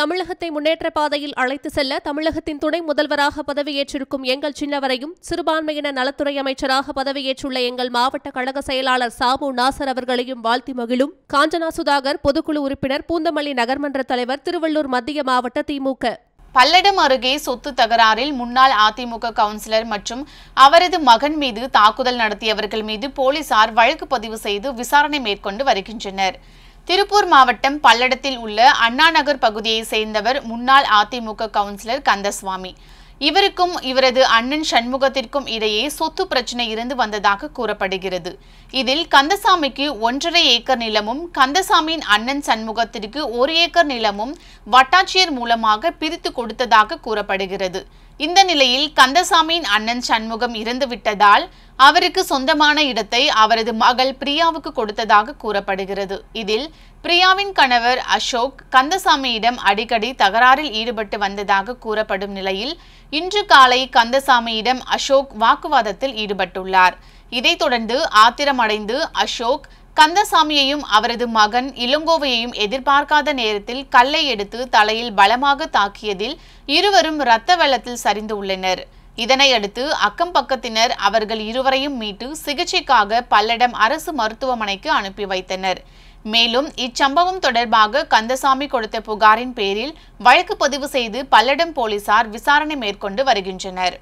தமிழகத்தை முன்னேற்ற பாதையில் அழைத்து செல்ல தமிழகத்தின் துணை முதல்வராக பதவியேற்றிருக்கும் எங்கள் சின்னவரையும் சிறுபான்மையின நலத்துறை அமைச்சராக பதவியேற்றுள்ள எங்கள் மாவட்ட கழக செயலாளர் சாமு நாசர் அவர்களையும் வாழ்த்தி மகிழும் காஞ்சனா சுதாகர் பொதுக்குழு உறுப்பினர் பூந்தமல்லி நகர்மன்ற தலைவர் திருவள்ளூர் மத்திய மாவட்ட திமுக பல்லடம் அருகே சொத்து தகராறில் முன்னாள் அதிமுக கவுன்சிலர் மற்றும் அவரது மகன் மீது தாக்குதல் நடத்தியவர்கள் மீது போலீசார் வழக்கு பதிவு செய்து விசாரணை மேற்கொண்டு வருகின்றனர் திருப்பூர் மாவட்டம் பல்லடத்தில் உள்ள அண்ணாநகர் பகுதியை சேர்ந்தவர் முன்னாள் அதிமுக கவுன்சிலர் கந்தசுவாமி இவருக்கும் இவரது அண்ணன் சண்முகத்திற்கும் இடையே சொத்து பிரச்சனை இருந்து வந்ததாக கூறப்படுகிறது இதில் கந்தசாமிக்கு ஒன்றரை ஏக்கர் நிலமும் கந்தசாமியின் அண்ணன் சண்முகத்திற்கு ஒரு ஏக்கர் நிலமும் வட்டாட்சியர் மூலமாக பிரித்து கொடுத்ததாக கூறப்படுகிறது இந்த நிலையில் கந்தசாமியின் அண்ணன் சண்முகம் இறந்து விட்டதால் அவருக்கு சொந்தமான இடத்தை அவரது மகள் பிரியாவுக்கு கொடுத்ததாக கூறப்படுகிறது இதில் பிரியாவின் கணவர் அசோக் கந்தசாமியிடம் அடிக்கடி தகராறில் ஈடுபட்டு வந்ததாக கூறப்படும் நிலையில் இன்று காலை கந்தசாமியிடம் அசோக் வாக்குவாதத்தில் ஈடுபட்டுள்ளார் இதைத் தொடர்ந்து ஆத்திரமடைந்து அசோக் கந்தசாமியையும் அவரது மகன் இளங்கோவையையும் எதிர்பார்க்காத நேரத்தில் கல்லை எடுத்து தலையில் பலமாக தாக்கியதில் இருவரும் இரத்த வெள்ளத்தில் சரிந்து உள்ளனர் இதனையடுத்து அக்கம் பக்கத்தினர் அவர்கள் இருவரையும் மீட்டு சிகிச்சைக்காக பல்லடம் அரசு மருத்துவமனைக்கு அனுப்பி வைத்தனர் மேலும் இச்சம்பவம் தொடர்பாக கந்தசாமி கொடுத்த புகாரின் பேரில் வழக்கு பதிவு செய்து பல்லடம் போலீசார் விசாரணை மேற்கொண்டு வருகின்றனர்